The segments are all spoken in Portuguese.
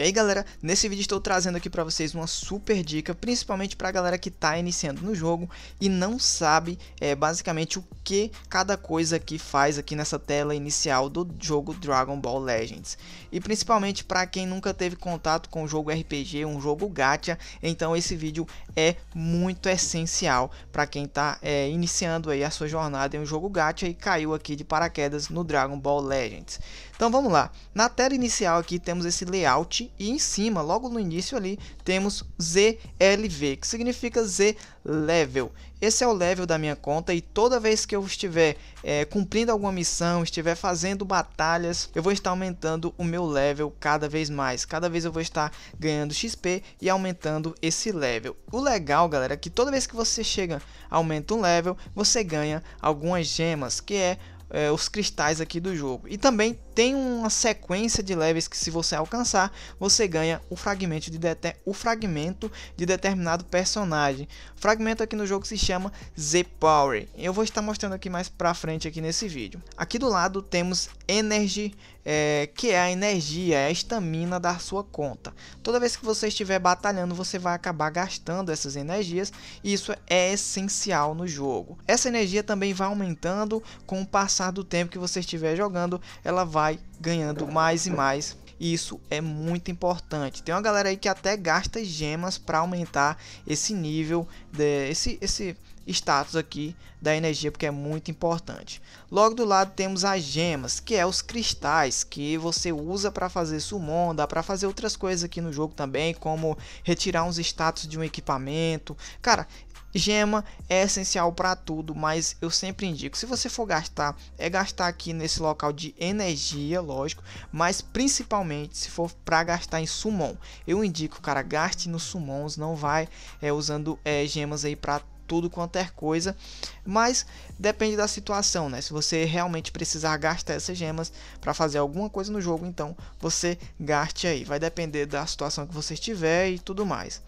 E aí galera, nesse vídeo estou trazendo aqui para vocês uma super dica, principalmente para a galera que está iniciando no jogo e não sabe é, basicamente o que cada coisa aqui faz aqui nessa tela inicial do jogo Dragon Ball Legends. E principalmente para quem nunca teve contato com um jogo RPG, um jogo gacha, então esse vídeo é muito essencial para quem está é, iniciando aí a sua jornada em um jogo gacha e caiu aqui de paraquedas no Dragon Ball Legends. Então vamos lá, na tela inicial aqui temos esse layout e em cima, logo no início ali, temos ZLV, que significa Z-Level. Esse é o level da minha conta e toda vez que eu estiver é, cumprindo alguma missão, estiver fazendo batalhas, eu vou estar aumentando o meu level cada vez mais. Cada vez eu vou estar ganhando XP e aumentando esse level. O legal, galera, é que toda vez que você chega, aumenta um level, você ganha algumas gemas, que é, é os cristais aqui do jogo. E também tem uma sequência de levels que se você alcançar, você ganha o fragmento de, deter, o fragmento de determinado personagem. O fragmento aqui no jogo se chama Z-Power. Eu vou estar mostrando aqui mais pra frente aqui nesse vídeo. Aqui do lado temos Energy, é, que é a energia, é a estamina da sua conta. Toda vez que você estiver batalhando, você vai acabar gastando essas energias e isso é essencial no jogo. Essa energia também vai aumentando com o passar do tempo que você estiver jogando, ela vai vai ganhando mais e mais. Isso é muito importante. Tem uma galera aí que até gasta gemas para aumentar esse nível, de, esse, esse status aqui da energia, porque é muito importante. Logo do lado temos as gemas, que é os cristais que você usa para fazer summon, dá para fazer outras coisas aqui no jogo também, como retirar uns status de um equipamento. Cara, Gema é essencial para tudo, mas eu sempre indico, se você for gastar, é gastar aqui nesse local de energia, lógico, mas principalmente se for para gastar em summon. Eu indico, cara, gaste nos summons, não vai é, usando é, gemas aí para tudo quanto é coisa, mas depende da situação, né? Se você realmente precisar gastar essas gemas para fazer alguma coisa no jogo, então você gaste aí. Vai depender da situação que você estiver e tudo mais.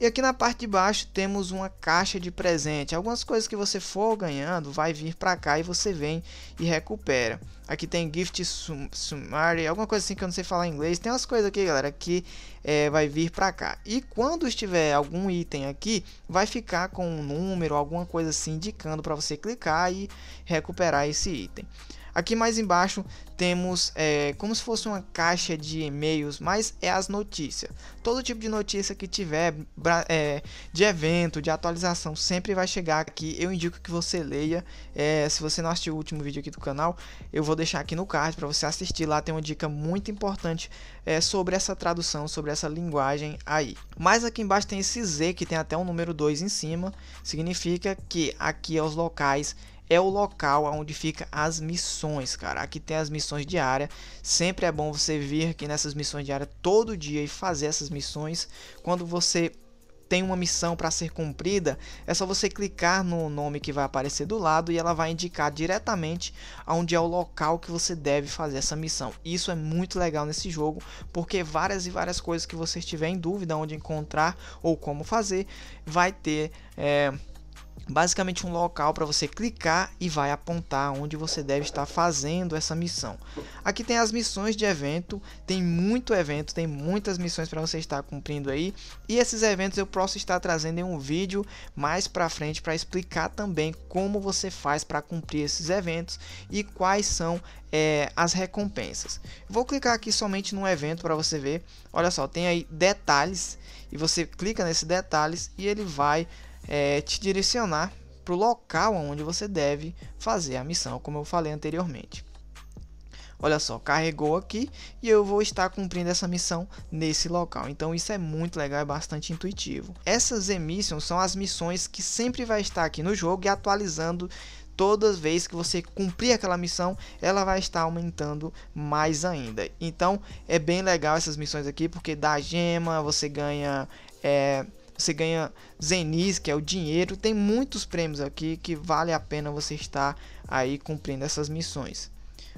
E aqui na parte de baixo temos uma caixa de presente. Algumas coisas que você for ganhando vai vir para cá e você vem e recupera. Aqui tem Gift sum Summary, alguma coisa assim que eu não sei falar em inglês. Tem umas coisas aqui, galera, que é, vai vir para cá. E quando estiver algum item aqui, vai ficar com um número, alguma coisa assim, indicando para você clicar e recuperar esse item. Aqui mais embaixo temos é, como se fosse uma caixa de e-mails, mas é as notícias. Todo tipo de notícia que tiver é, de evento, de atualização, sempre vai chegar aqui. Eu indico que você leia. É, se você não assistiu o último vídeo aqui do canal, eu vou deixar aqui no card para você assistir. Lá tem uma dica muito importante é, sobre essa tradução, sobre essa linguagem aí. Mas aqui embaixo tem esse Z que tem até o um número 2 em cima, significa que aqui é os locais é o local onde fica as missões, cara. Aqui tem as missões diárias. Sempre é bom você vir aqui nessas missões diárias todo dia e fazer essas missões. Quando você tem uma missão para ser cumprida, é só você clicar no nome que vai aparecer do lado e ela vai indicar diretamente aonde é o local que você deve fazer essa missão. Isso é muito legal nesse jogo, porque várias e várias coisas que você estiver em dúvida onde encontrar ou como fazer, vai ter é, basicamente um local para você clicar e vai apontar onde você deve estar fazendo essa missão. Aqui tem as missões de evento, tem muito evento, tem muitas missões para você estar cumprindo aí, e esses eventos eu posso estar trazendo em um vídeo mais para frente para explicar também como você faz para cumprir esses eventos e quais são é, as recompensas. Vou clicar aqui somente no evento para você ver. Olha só, tem aí detalhes e você clica nesse detalhes e ele vai é, te direcionar para o local onde você deve fazer a missão, como eu falei anteriormente. Olha só, carregou aqui e eu vou estar cumprindo essa missão nesse local. Então isso é muito legal, é bastante intuitivo. Essas missões são as missões que sempre vai estar aqui no jogo e atualizando todas vez que você cumprir aquela missão, ela vai estar aumentando mais ainda. Então é bem legal essas missões aqui, porque dá gema, você ganha é, você ganha Zenis, que é o dinheiro. Tem muitos prêmios aqui que vale a pena você estar aí cumprindo essas missões.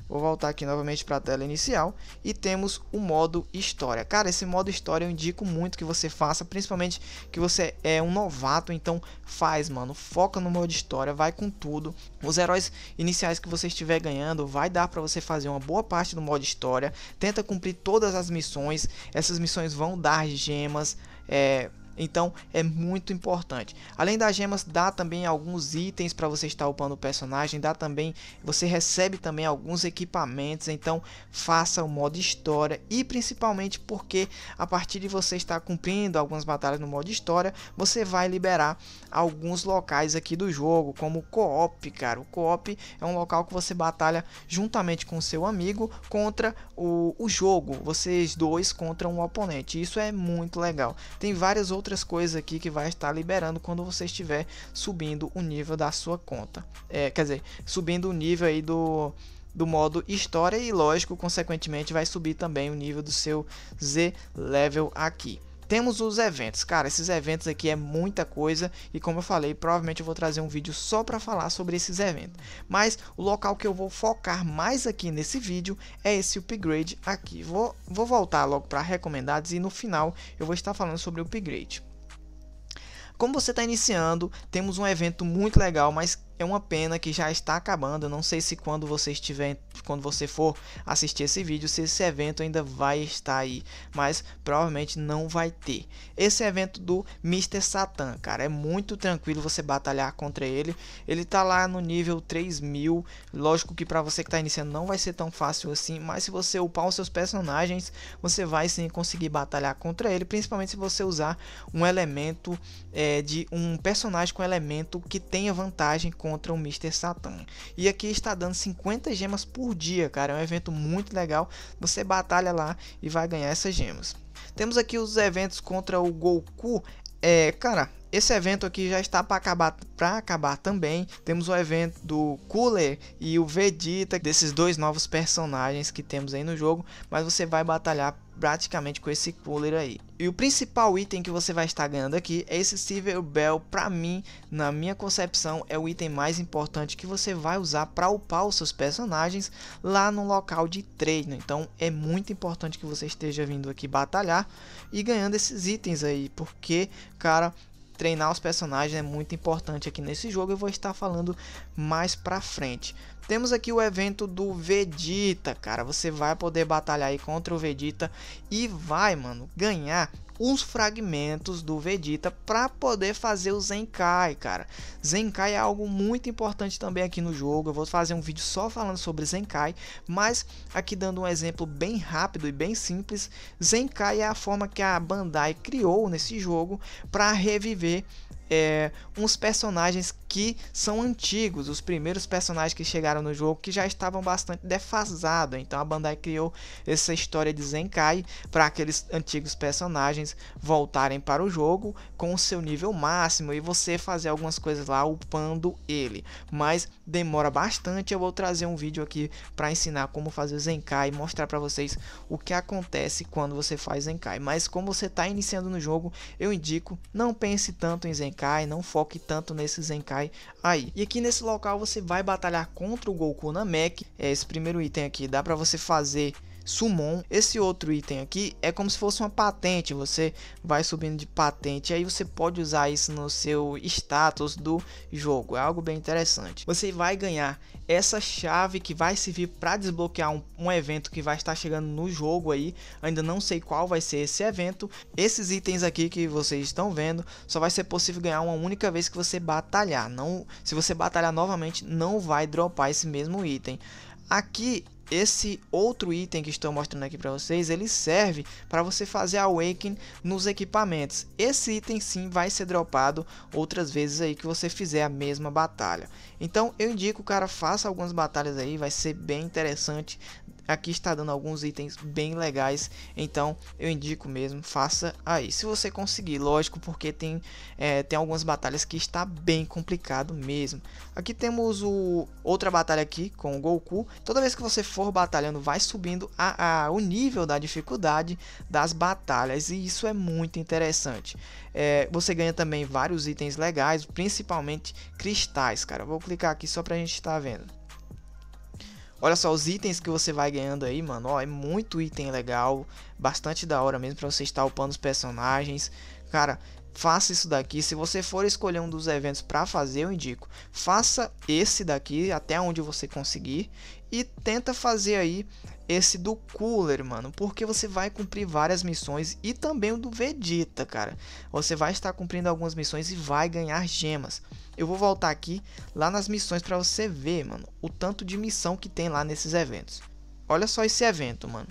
Vou voltar aqui novamente para a tela inicial e temos o modo história. Cara, esse modo história eu indico muito que você faça, principalmente que você é um novato, então faz, mano. Foca no modo história, vai com tudo. Os heróis iniciais que você estiver ganhando vai dar para você fazer uma boa parte do modo história. Tenta cumprir todas as missões. Essas missões vão dar gemas, é, então é muito importante. Além das gemas, dá também alguns itens para você estar upando o personagem. Dá também, você recebe também alguns equipamentos. Então faça o modo história e principalmente porque a partir de você estar cumprindo algumas batalhas no modo história, você vai liberar alguns locais aqui do jogo, como o co-op, cara. O co-op é um local que você batalha juntamente com seu amigo contra o, o jogo. Vocês dois contra um oponente. Isso é muito legal. Tem várias outras outras coisas aqui que vai estar liberando quando você estiver subindo o nível da sua conta. É, quer dizer, subindo o nível aí do, do modo história e lógico, consequentemente vai subir também o nível do seu Z level aqui. Temos os eventos, cara, esses eventos aqui é muita coisa e como eu falei, provavelmente eu vou trazer um vídeo só para falar sobre esses eventos. Mas o local que eu vou focar mais aqui nesse vídeo é esse upgrade aqui. Vou, vou voltar logo para recomendados e no final eu vou estar falando sobre o upgrade. Como você está iniciando, temos um evento muito legal, mas é uma pena que já está acabando. Não sei se quando você estiver, quando você for assistir esse vídeo, se esse evento ainda vai estar aí, mas provavelmente não vai ter. Esse evento do Mr. Satan, cara, é muito tranquilo você batalhar contra ele. Ele tá lá no nível 3000. Lógico que para você que tá iniciando não vai ser tão fácil assim, mas se você upar os seus personagens, você vai sim conseguir batalhar contra ele, principalmente se você usar um elemento é, de um personagem com elemento que tenha vantagem contra o Mr. Satan. E aqui está dando 50 gemas por dia, cara. É um evento muito legal. Você batalha lá e vai ganhar essas gemas. Temos aqui os eventos contra o Goku. É, cara, esse evento aqui já está para acabar, acabar também. Temos o evento do Cooler e o Vegeta, desses dois novos personagens que temos aí no jogo. Mas você vai batalhar praticamente com esse Cooler aí. E o principal item que você vai estar ganhando aqui é esse Silver Bell, para mim, na minha concepção, é o item mais importante que você vai usar para upar os seus personagens lá no local de treino. Então é muito importante que você esteja vindo aqui batalhar e ganhando esses itens aí, porque, cara, treinar os personagens é muito importante aqui nesse jogo, eu vou estar falando mais pra frente. Temos aqui o evento do Vegeta, cara. Você vai poder batalhar aí contra o Vegeta e vai, mano, ganhar os fragmentos do Vegeta para poder fazer o Zenkai, cara. Zenkai é algo muito importante também aqui no jogo. Eu vou fazer um vídeo só falando sobre Zenkai, mas aqui dando um exemplo bem rápido e bem simples, Zenkai é a forma que a Bandai criou nesse jogo para reviver é, uns personagens que são antigos, os primeiros personagens que chegaram no jogo que já estavam bastante defasados. Então a Bandai criou essa história de Zenkai para aqueles antigos personagens voltarem para o jogo com o seu nível máximo e você fazer algumas coisas lá upando ele. Mas demora bastante, eu vou trazer um vídeo aqui para ensinar como fazer o Zenkai e mostrar para vocês o que acontece quando você faz Zenkai. Mas como você está iniciando no jogo, eu indico, não pense tanto em Zenkai Zenkai, não foque tanto nesse Zenkai aí. E aqui nesse local você vai batalhar contra o Goku Namek, é, esse primeiro item aqui dá para você fazer Summon. Esse outro item aqui é como se fosse uma patente, você vai subindo de patente, aí você pode usar isso no seu status do jogo, é algo bem interessante. Você vai ganhar essa chave que vai servir para desbloquear um, um evento que vai estar chegando no jogo aí, ainda não sei qual vai ser esse evento. Esses itens aqui que vocês estão vendo, só vai ser possível ganhar uma única vez que você batalhar, não, se você batalhar novamente não vai dropar esse mesmo item. Aqui esse outro item que estou mostrando aqui para vocês, ele serve para você fazer awaken nos equipamentos. Esse item sim vai ser dropado outras vezes aí que você fizer a mesma batalha. Então eu indico, cara, faça algumas batalhas aí, vai ser bem interessante Aqui está dando alguns itens bem legais, então eu indico mesmo, faça aí. Se você conseguir, lógico, porque tem, é, tem algumas batalhas que está bem complicado mesmo. Aqui temos o, outra batalha aqui com o Goku. Toda vez que você for batalhando, vai subindo a, a o nível da dificuldade das batalhas e isso é muito interessante. É, você ganha também vários itens legais, principalmente cristais, cara. Vou clicar aqui só pra gente estar tá vendo. Olha só os itens que você vai ganhando aí, mano. Ó, é muito item legal. Bastante da hora mesmo pra você estar upando os personagens. Cara, faça isso daqui. Se você for escolher um dos eventos para fazer, eu indico. Faça esse daqui até onde você conseguir. E tenta fazer aí esse do Cooler, mano. Porque você vai cumprir várias missões. E também o do Vegeta, cara. Você vai estar cumprindo algumas missões e vai ganhar gemas. Eu vou voltar aqui lá nas missões para você ver, mano, o tanto de missão que tem lá nesses eventos. Olha só esse evento, mano.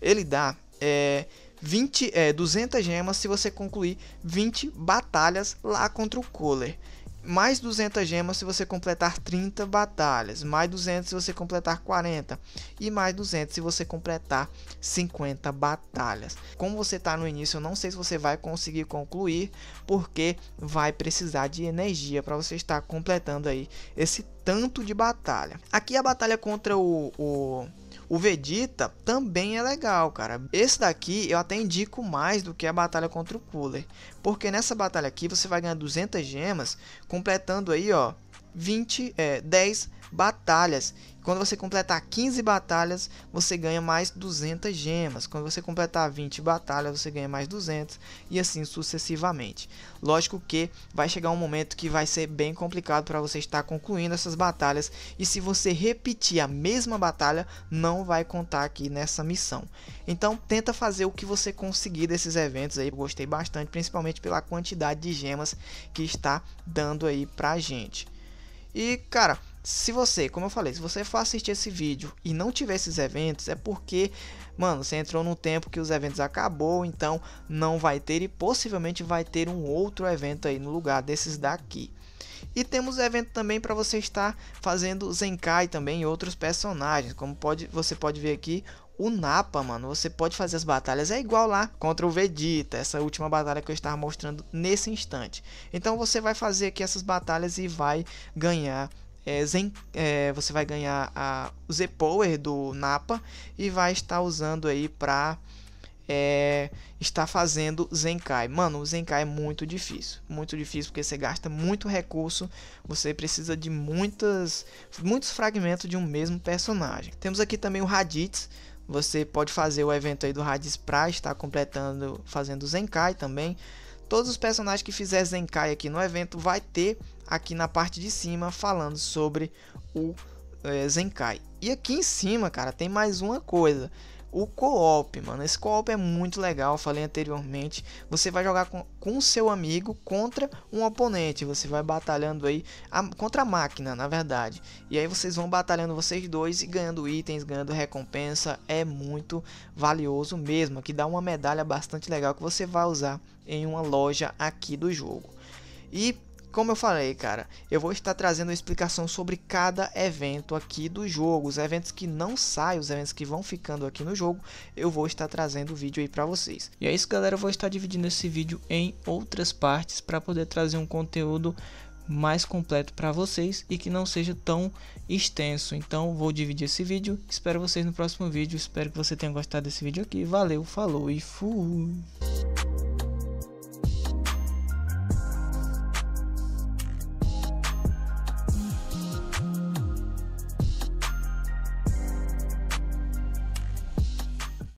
Ele dá é, 20, é, 200 gemas se você concluir 20 batalhas lá contra o Kohler mais 200 gemas se você completar 30 batalhas, mais 200 se você completar 40 e mais 200 se você completar 50 batalhas. Como você está no início, eu não sei se você vai conseguir concluir, porque vai precisar de energia para você estar completando aí esse tanto de batalha. Aqui a batalha contra o, o o Vegeta também é legal, cara. Esse daqui eu até indico mais do que a batalha contra o Cooler. Porque nessa batalha aqui você vai ganhar 200 gemas, completando aí, ó, 20, é, 10 batalhas. Quando você completar 15 batalhas, você ganha mais 200 gemas. Quando você completar 20 batalhas, você ganha mais 200 e assim sucessivamente. Lógico que vai chegar um momento que vai ser bem complicado para você estar concluindo essas batalhas e se você repetir a mesma batalha, não vai contar aqui nessa missão. Então tenta fazer o que você conseguir desses eventos aí. Eu gostei bastante, principalmente pela quantidade de gemas que está dando aí pra gente. E cara, se você, como eu falei, se você for assistir esse vídeo e não tiver esses eventos, é porque, mano, você entrou num tempo que os eventos acabou, então não vai ter e possivelmente vai ter um outro evento aí no lugar desses daqui. E temos evento também para você estar fazendo Zenkai também e outros personagens, como pode, você pode ver aqui o Napa, mano, você pode fazer as batalhas, é igual lá contra o Vegeta, essa última batalha que eu estava mostrando nesse instante. Então você vai fazer aqui essas batalhas e vai ganhar é, Zen, é, você vai ganhar a, o Z-Power do Napa e vai estar usando aí para é, estar fazendo Zenkai. Mano, o Zenkai é muito difícil, muito difícil porque você gasta muito recurso, você precisa de muitas, muitos fragmentos de um mesmo personagem. Temos aqui também o Raditz, você pode fazer o evento aí do Raditz para estar completando, fazendo Zenkai também. Todos os personagens que fizer Zenkai aqui no evento vai ter aqui na parte de cima falando sobre o é, Zenkai. E aqui em cima, cara, tem mais uma coisa o co-op, mano. Esse co-op é muito legal, falei anteriormente. Você vai jogar com, com seu amigo contra um oponente. Você vai batalhando aí a, contra a máquina, na verdade. E aí vocês vão batalhando vocês dois e ganhando itens, ganhando recompensa. É muito valioso mesmo. Que dá uma medalha bastante legal que você vai usar em uma loja aqui do jogo. E como eu falei, cara, eu vou estar trazendo uma explicação sobre cada evento aqui do jogo. Os eventos que não saem, os eventos que vão ficando aqui no jogo, eu vou estar trazendo o vídeo aí para vocês. E é isso, galera, eu vou estar dividindo esse vídeo em outras partes para poder trazer um conteúdo mais completo para vocês e que não seja tão extenso. Então vou dividir esse vídeo. Espero vocês no próximo vídeo. Espero que você tenha gostado desse vídeo aqui. Valeu, falou e fui.